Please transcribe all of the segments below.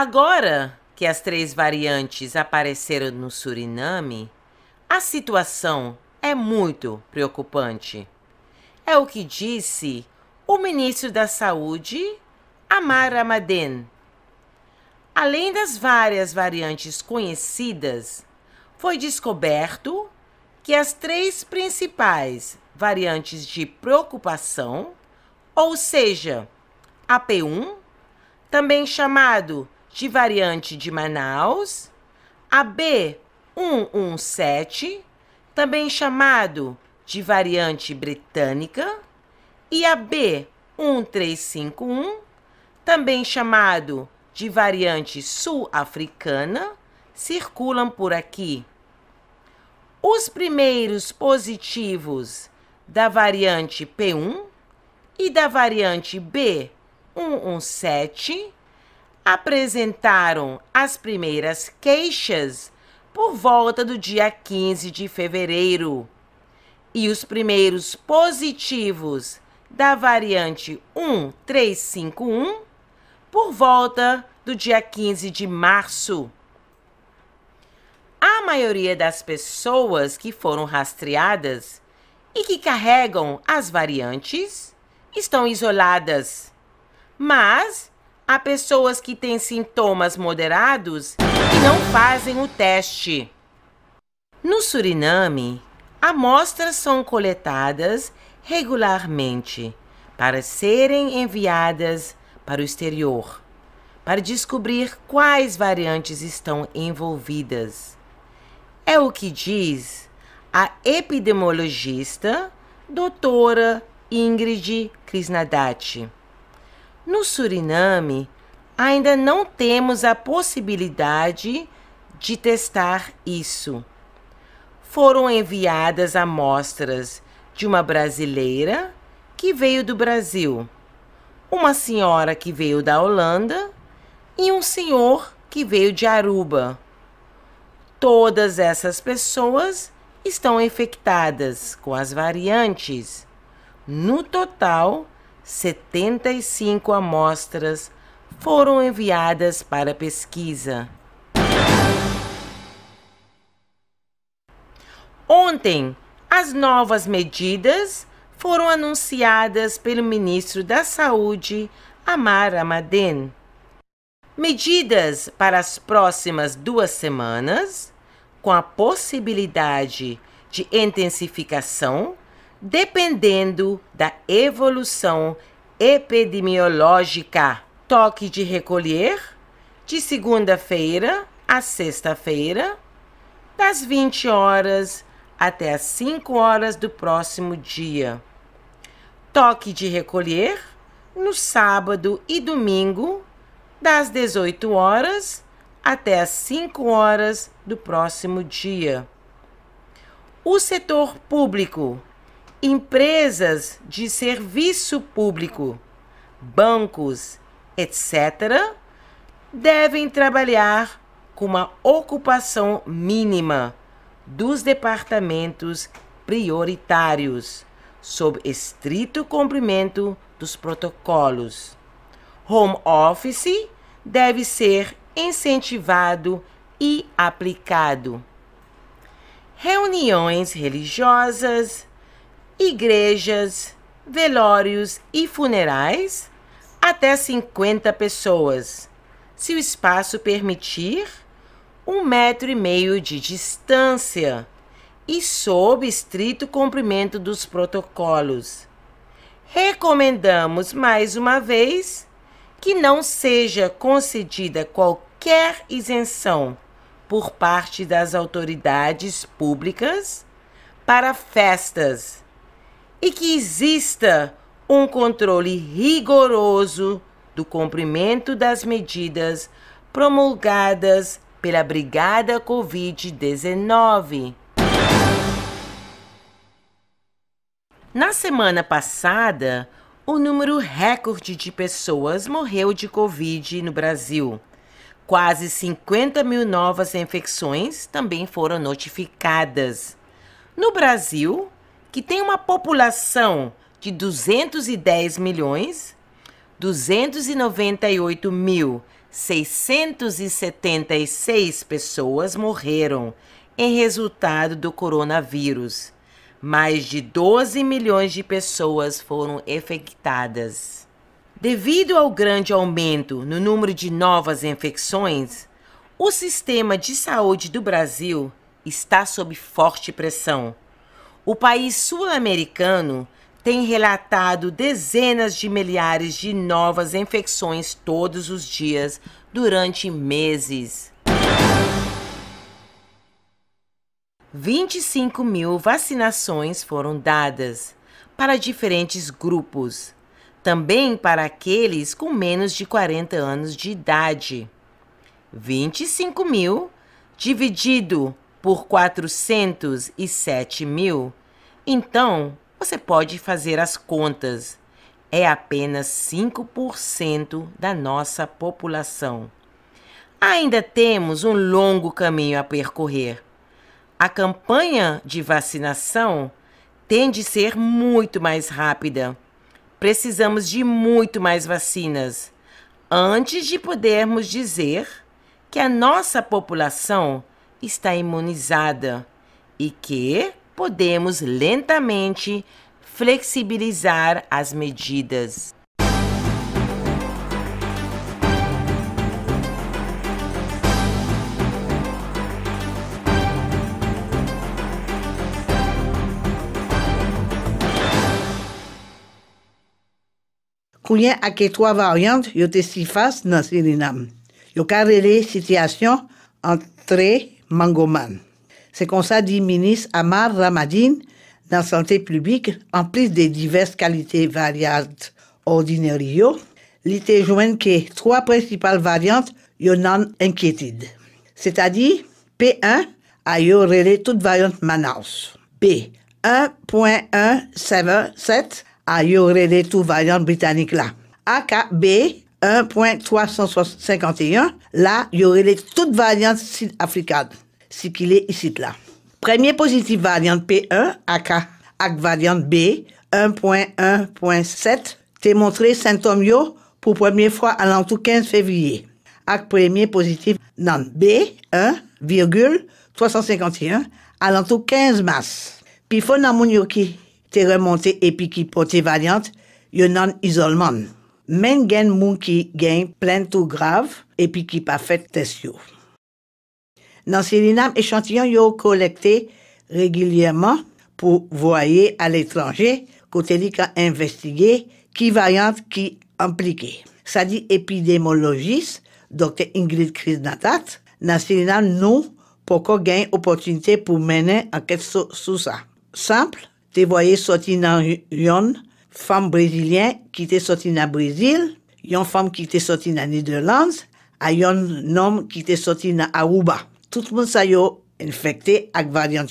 Agora que as três variantes apareceram no Suriname, a situação é muito preocupante. É o que disse o ministro da Saúde, Amar Ramaden. Além das várias variantes conhecidas, foi descoberto que as três principais variantes de preocupação, ou seja, a P1, também chamado de variante de Manaus, a B117, também chamado de variante britânica, e a B1351, também chamado de variante sul-africana, circulam por aqui. Os primeiros positivos da variante P1 e da variante B117 apresentaram as primeiras queixas por volta do dia 15 de fevereiro. E os primeiros positivos da variante 1351 por volta do dia 15 de março. A maioria das pessoas que foram rastreadas e que carregam as variantes estão isoladas, mas a pessoas que têm sintomas moderados e não fazem o teste. No Suriname, amostras são coletadas regularmente para serem enviadas para o exterior, para descobrir quais variantes estão envolvidas. É o que diz a epidemiologista doutora Ingrid Krisnadati. No Suriname, ainda não temos a possibilidade de testar isso. Foram enviadas amostras de uma brasileira que veio do Brasil, uma senhora que veio da Holanda e um senhor que veio de Aruba. Todas essas pessoas estão infectadas com as variantes. No total, 75 amostras foram enviadas para pesquisa. Ontem, as novas medidas foram anunciadas pelo ministro da Saúde, Amar Amadem. Medidas para as próximas duas semanas, com a possibilidade de intensificação dependendo da evolução epidemiológica. Toque de recolher de segunda-feira à sexta-feira, das 20 horas até as 5 horas do próximo dia. Toque de recolher no sábado e domingo, das 18 horas até as 5 horas do próximo dia. O setor público empresas de serviço público, bancos, etc., devem trabalhar com uma ocupação mínima dos departamentos prioritários, sob estrito cumprimento dos protocolos. Home office deve ser incentivado e aplicado. Reuniões religiosas, igrejas, velórios e funerais, até 50 pessoas, se o espaço permitir, um metro e meio de distância e sob estrito cumprimento dos protocolos. Recomendamos mais uma vez que não seja concedida qualquer isenção por parte das autoridades públicas para festas e que exista um controle rigoroso do cumprimento das medidas promulgadas pela Brigada Covid-19. Na semana passada, o número recorde de pessoas morreu de Covid no Brasil. Quase 50 mil novas infecções também foram notificadas. No Brasil, que tem uma população de 210 milhões, 298 mil 676 pessoas morreram em resultado do coronavírus. Mais de 12 milhões de pessoas foram infectadas. Devido ao grande aumento no número de novas infecções, o sistema de saúde do Brasil está sob forte pressão o país sul-americano tem relatado dezenas de milhares de novas infecções todos os dias durante meses. 25 mil vacinações foram dadas para diferentes grupos, também para aqueles com menos de 40 anos de idade. 25 mil dividido por 407 mil, então você pode fazer as contas. É apenas 5% da nossa população. Ainda temos um longo caminho a percorrer. A campanha de vacinação tem de ser muito mais rápida. Precisamos de muito mais vacinas antes de podermos dizer que a nossa população está imunizada e que podemos lentamente flexibilizar as medidas. Kouyen ak etwa variante yo te si fas nan Suriname. Yo karele sityasyon antre Mangoman. C'est comme ça dit ministre Amar Ramadine dans Santé publique, en plus des diverses qualités variantes ordinaires, l'été joint que trois principales variantes yonan inquiétude. C'est-à-dire, P1 a eu relé toute variante Manaus. B. 1.177 a eu relé toute variante britannique là. AKB 1.351, la yore lè tout variant si Afrika, si ki lè isit la. Premye pozitif variant P1, ak variant B, 1.1.7, te montre sintom yo pou premye fwa alantou 15 fevriye. Ak premye pozitif nan B, 1.351, alantou 15 mas. Pi fo nan moun yo ki te remonte epi ki poti variant, yo nan izolmane. men gen moun ki gen plen tou grav epi ki pa fet tes yo. Nansilinam, echantiyon yo kolekte regilyeman pou voye al etranje kote li ka investige ki varyant ki amplike. Sa di epidemologis, doke Ingrid Krisnatat, nansilinam nou poko gen opotintye pou menen anket sou sa. Sample, te voye soti nan yon epi, femme brésilienne qui était sortie na Brésil, yon femme qui était sortie na Netherlands, et homme qui était sorti na Aruba. Tout le monde s'est infecté avec variant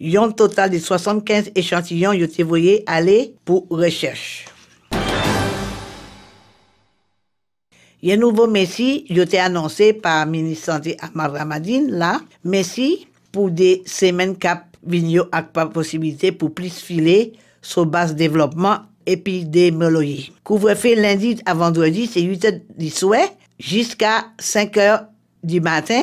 Yon Un total de 75 échantillons ont été envoyés aller pour recherche. Un nouveau Messi a été annoncé par le ministre Santé Ramadine là. Messi, pour des semaines cap n'y avec pas possibilité pour plus filer sur base développement épidémiologie. Couvre-feu lundi à vendredi, c'est 8 h du soir jusqu'à 5 h du matin,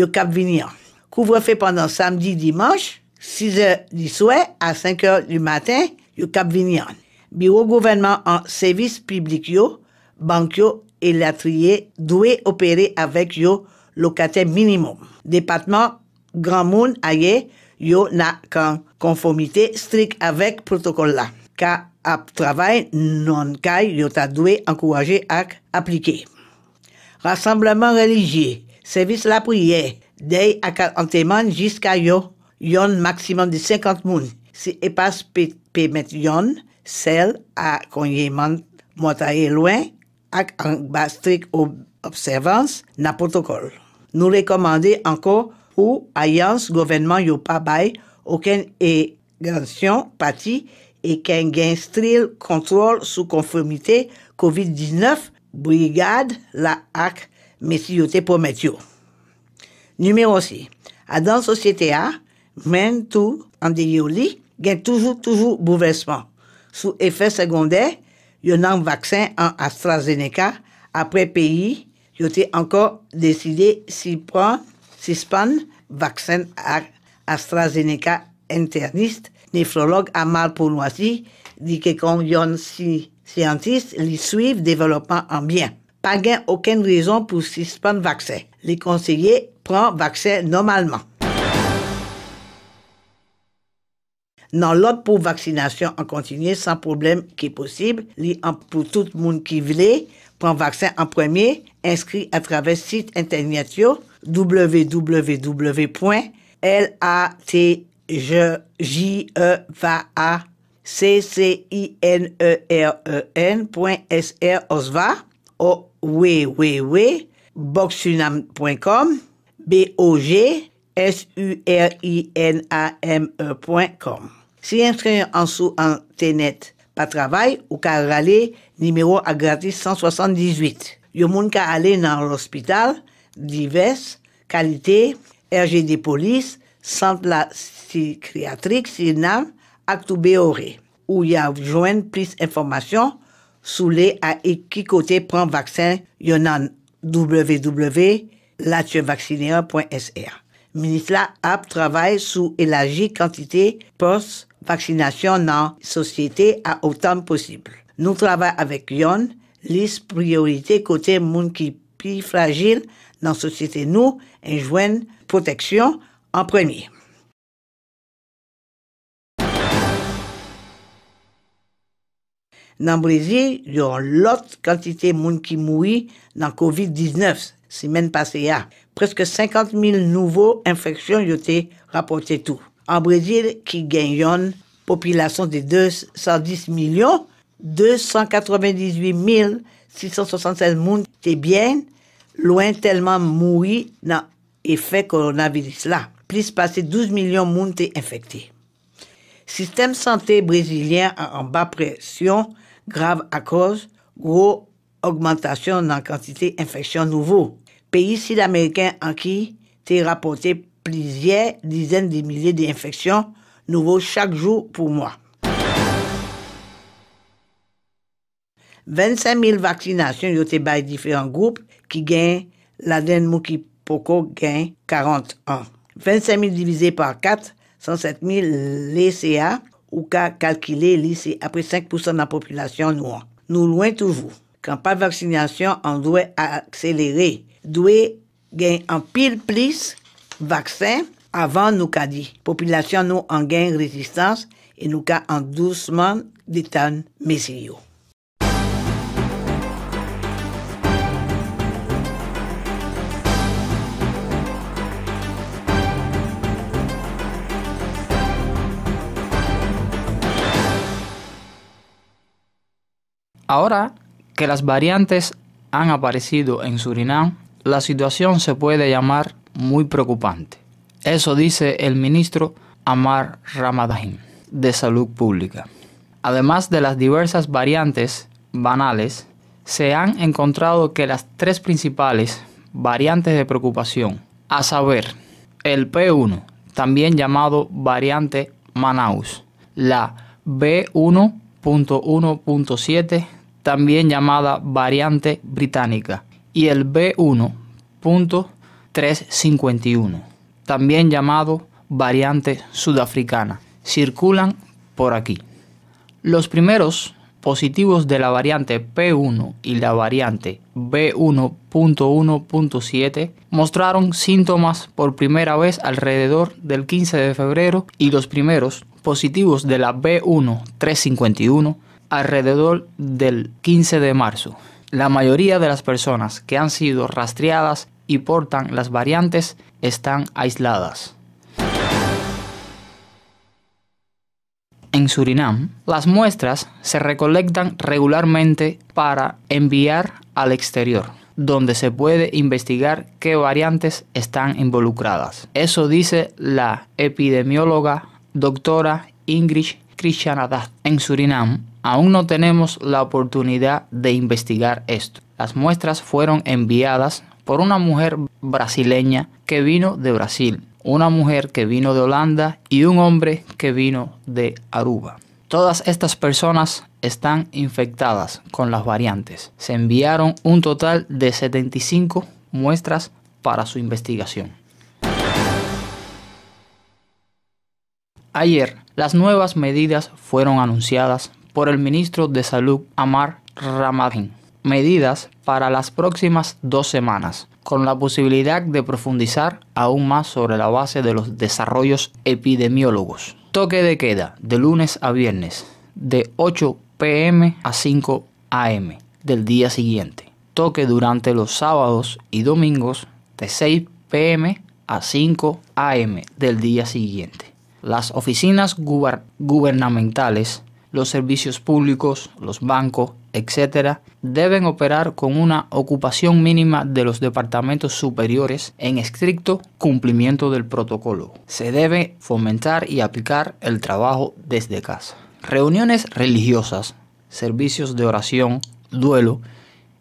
au Cap Vignan. Couvre-feu pendant samedi, dimanche, 6 h du soir à 5 h du matin, au Cap Vignan. Bureau gouvernement en service public, yo, banque et latrier doivent opérer avec yo locataire minimum. Département Grand Monde aye yo na conformité stricte avec protocole là. Car ap travay nan kay yo ta dwe ankouraje ak aplike. Rassembleman religye, servis lapriye, dey ak anteman jiska yo, yon maksiman de 50 moun, se epas pemet yon, sel ak konyeman mwatae lwen, ak an bastrik obsevans na protokol. Nou rekomande anko ou ayans govenman yo pa bay oken e gansyon pati et qu'un gainstril contrôle sous conformité COVID-19 brigade la vous pour prometteur. Numéro 6. À dans société a, même tout en juillet, gen toujours toujours bouleversement. Sous effet secondaire, a un vaccin en AstraZeneca après pays, a encore décidé si prend, s'y vaccin à AstraZeneca interniste néphrologue Amal Pounoisi dit que quand yon si scientiste ils suivent développement en bien. Pas gain aucune raison pour suspendre vaccin. Les conseillers prennent vaccin normalement. Dans l'autre pour vaccination en continu sans problème qui est possible, pour tout le monde qui veut, prend vaccin en premier, inscrit à travers site internet www.lat je j e v a c c i n e r e n .s -R, osva o w We point boxunam.com b o g s u r i n a m e.com Si train en sous en pas travail ou car numéro à gratis 178. Yo moun ka aller dans l'hôpital divers qualité RGD police Centre la psychiatrique sinam ou béoré, où il y a joint plus d'informations sous les à qui côté prend vaccin, yonan www.latuevaccinéen.sr. Ministre a travaille sous élargie quantité post-vaccination dans société à autant possible. Nous travaillons avec Yon, liste priorité côté monde qui est plus fragile dans société nous, et joint protection en premier. Dans le Brésil, il y a l'autre quantité de monde qui mourit dans COVID-19, semaine passée. Hein. Presque 50 000 nouveaux infections ont été rapportées tout. En Brésil, qui gagne population de 210 millions, 298 676 personnes qui bien, loin tellement mourir dans l'effet coronavirus là plus passé 12 millions de monde infectés. Système santé brésilien a en bas pression grave à cause gros augmentation dans la quantité d'infections nouveaux. Pays sud-américain en qui rapporté plusieurs dizaines de milliers d'infections nouveaux chaque jour pour moi. 25 000 vaccinations ont été par différents groupes qui gagnent qui Moukipoko gagne 40 ans. 25 000 divisé par 4, 107 000 l'ECA, ou qu'a calculer l'ICI après 5 de la population noire. Nous loin toujours. Quand pas vaccination, on doit accélérer. Doit gagner en pile plus vaccin avant nous qu'a dit. Population nous en gain résistance et nous qu'a en doucement des tonnes Ahora que las variantes han aparecido en Surinam, la situación se puede llamar muy preocupante. Eso dice el ministro Amar Ramadahim de Salud Pública. Además de las diversas variantes banales, se han encontrado que las tres principales variantes de preocupación, a saber, el P1, también llamado variante Manaus, la B1 también llamada variante británica, y el B1.351, también llamado variante sudafricana, circulan por aquí. Los primeros positivos de la variante P1 y la variante B1.1.7 mostraron síntomas por primera vez alrededor del 15 de febrero y los primeros positivos de la b 1 alrededor del 15 de marzo. La mayoría de las personas que han sido rastreadas y portan las variantes están aisladas. En Surinam, las muestras se recolectan regularmente para enviar al exterior, donde se puede investigar qué variantes están involucradas. Eso dice la epidemióloga doctora Ingrid Krishanadat en Surinam, aún no tenemos la oportunidad de investigar esto. Las muestras fueron enviadas por una mujer brasileña que vino de Brasil, una mujer que vino de Holanda y un hombre que vino de Aruba. Todas estas personas están infectadas con las variantes. Se enviaron un total de 75 muestras para su investigación. Ayer, las nuevas medidas fueron anunciadas por el ministro de Salud Amar Ramadín. Medidas para las próximas dos semanas, con la posibilidad de profundizar aún más sobre la base de los desarrollos epidemiólogos. Toque de queda de lunes a viernes, de 8 pm a 5 am del día siguiente. Toque durante los sábados y domingos de 6 pm a 5 am del día siguiente las oficinas gubernamentales, los servicios públicos, los bancos, etc., deben operar con una ocupación mínima de los departamentos superiores en estricto cumplimiento del protocolo. Se debe fomentar y aplicar el trabajo desde casa. Reuniones religiosas, servicios de oración, duelo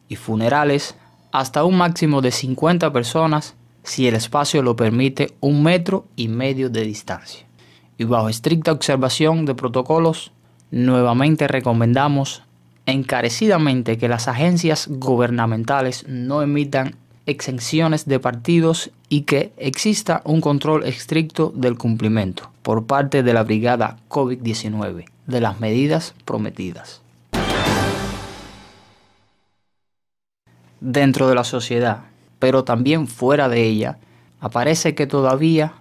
y funerales hasta un máximo de 50 personas si el espacio lo permite un metro y medio de distancia y bajo estricta observación de protocolos, nuevamente recomendamos encarecidamente que las agencias gubernamentales no emitan exenciones de partidos y que exista un control estricto del cumplimiento por parte de la brigada COVID-19 de las medidas prometidas. Dentro de la sociedad, pero también fuera de ella, aparece que todavía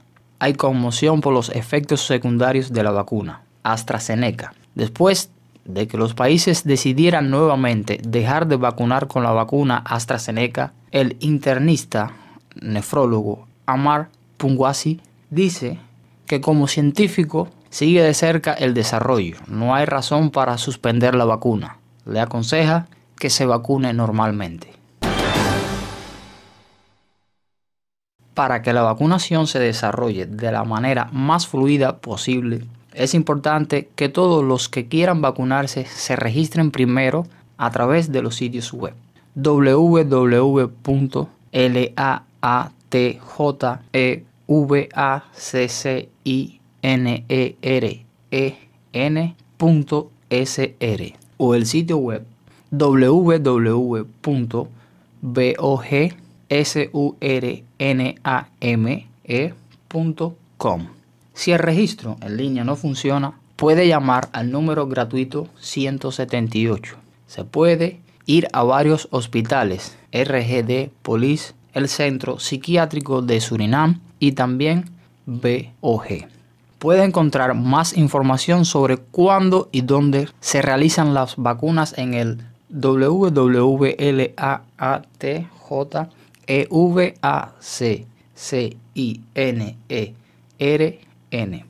hay conmoción por los efectos secundarios de la vacuna AstraZeneca. Después de que los países decidieran nuevamente dejar de vacunar con la vacuna AstraZeneca, el internista nefrólogo Amar Punguasi dice que como científico sigue de cerca el desarrollo, no hay razón para suspender la vacuna. Le aconseja que se vacune normalmente. para que la vacunación se desarrolle de la manera más fluida posible, es importante que todos los que quieran vacunarse se registren primero a través de los sitios web www.laatjevaccinereen.sr e o el sitio web www.bogsur name.com. Si el registro en línea no funciona, puede llamar al número gratuito 178. Se puede ir a varios hospitales, RGD, Polis, el Centro Psiquiátrico de Surinam y también BOG. Puede encontrar más información sobre cuándo y dónde se realizan las vacunas en el www.laatj.com e v a c c i n e r r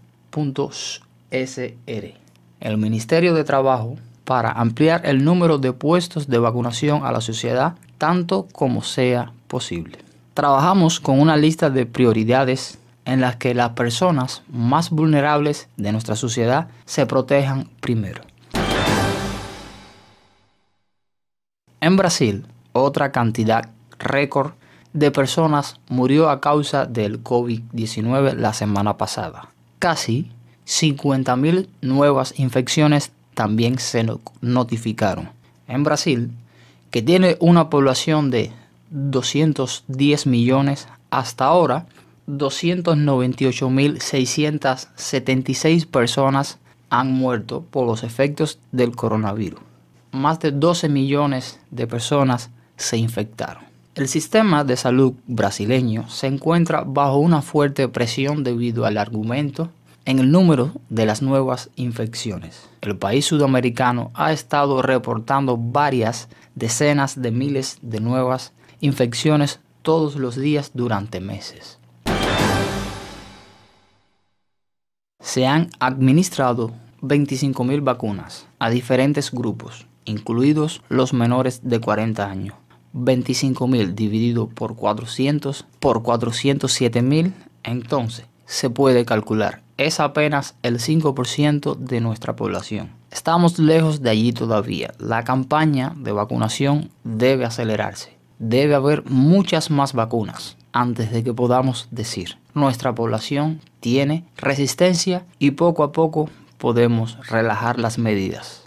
El Ministerio de Trabajo para ampliar el número de puestos de vacunación a la sociedad tanto como sea posible. Trabajamos con una lista de prioridades en las que las personas más vulnerables de nuestra sociedad se protejan primero. En Brasil, otra cantidad récord de personas murió a causa del COVID-19 la semana pasada. Casi 50.000 nuevas infecciones también se notificaron. En Brasil, que tiene una población de 210 millones hasta ahora, 298.676 personas han muerto por los efectos del coronavirus. Más de 12 millones de personas se infectaron. El sistema de salud brasileño se encuentra bajo una fuerte presión debido al argumento en el número de las nuevas infecciones. El país sudamericano ha estado reportando varias decenas de miles de nuevas infecciones todos los días durante meses. Se han administrado 25.000 vacunas a diferentes grupos, incluidos los menores de 40 años 25.000 dividido por 400 por 407.000, entonces se puede calcular. Es apenas el 5% de nuestra población. Estamos lejos de allí todavía. La campaña de vacunación debe acelerarse. Debe haber muchas más vacunas antes de que podamos decir nuestra población tiene resistencia y poco a poco podemos relajar las medidas.